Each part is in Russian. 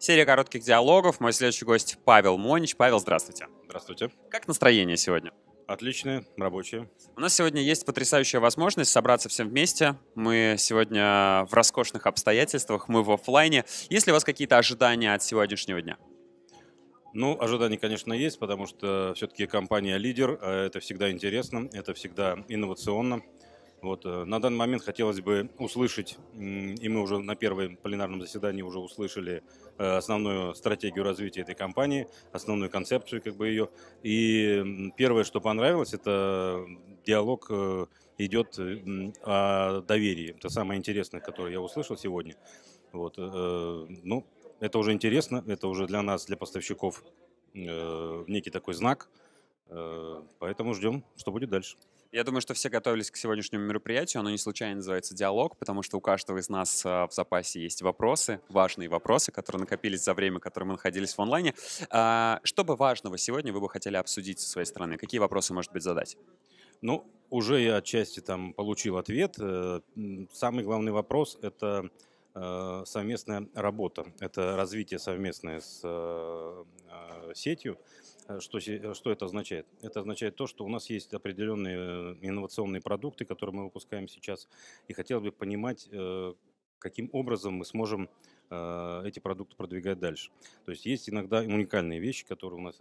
Серия коротких диалогов. Мой следующий гость Павел Монич. Павел, здравствуйте. Здравствуйте. Как настроение сегодня? Отличное, рабочее. У нас сегодня есть потрясающая возможность собраться всем вместе. Мы сегодня в роскошных обстоятельствах, мы в офлайне. Есть ли у вас какие-то ожидания от сегодняшнего дня? Ну, ожидания, конечно, есть, потому что все-таки компания лидер, а это всегда интересно, это всегда инновационно. Вот, э, на данный момент хотелось бы услышать, и мы уже на первом пленарном заседании уже услышали э, основную стратегию развития этой компании, основную концепцию как бы ее. И первое, что понравилось, это диалог э, идет о доверии. Это самое интересное, которое я услышал сегодня. Вот, ну, это уже интересно, это уже для нас, для поставщиков, некий такой знак. Поэтому ждем, что будет дальше. Я думаю, что все готовились к сегодняшнему мероприятию. Оно не случайно называется «Диалог», потому что у каждого из нас а, в запасе есть вопросы, важные вопросы, которые накопились за время, которое мы находились в онлайне. А, что бы важного сегодня вы бы хотели обсудить со своей стороны? Какие вопросы, может быть, задать? Ну, уже я отчасти там получил ответ. Э, самый главный вопрос — это Э, совместная работа. Это развитие совместное с э, э, сетью. Что, что это означает? Это означает то, что у нас есть определенные инновационные продукты, которые мы выпускаем сейчас, и хотел бы понимать, каким образом мы сможем эти продукты продвигать дальше. То есть есть иногда уникальные вещи, которые у нас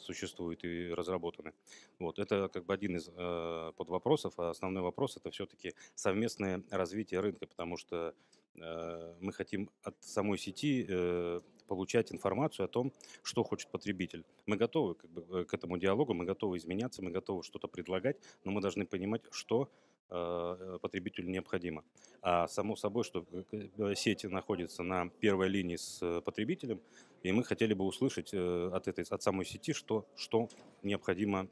существуют и разработаны. Вот. Это как бы один из э, подвопросов, а основной вопрос это все-таки совместное развитие рынка, потому что Э, мы хотим от самой сети э, получать информацию о том, что хочет потребитель. Мы готовы как бы, э, к этому диалогу, мы готовы изменяться, мы готовы что-то предлагать, но мы должны понимать, что потребителю необходимо. А само собой, что сеть находится на первой линии с потребителем, и мы хотели бы услышать от, этой, от самой сети, что, что необходимо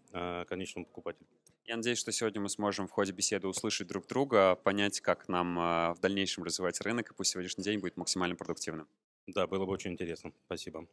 конечному покупателю. Я надеюсь, что сегодня мы сможем в ходе беседы услышать друг друга, понять, как нам а, в дальнейшем развивать рынок, и пусть сегодняшний день будет максимально продуктивным. Да, было бы очень интересно. Спасибо.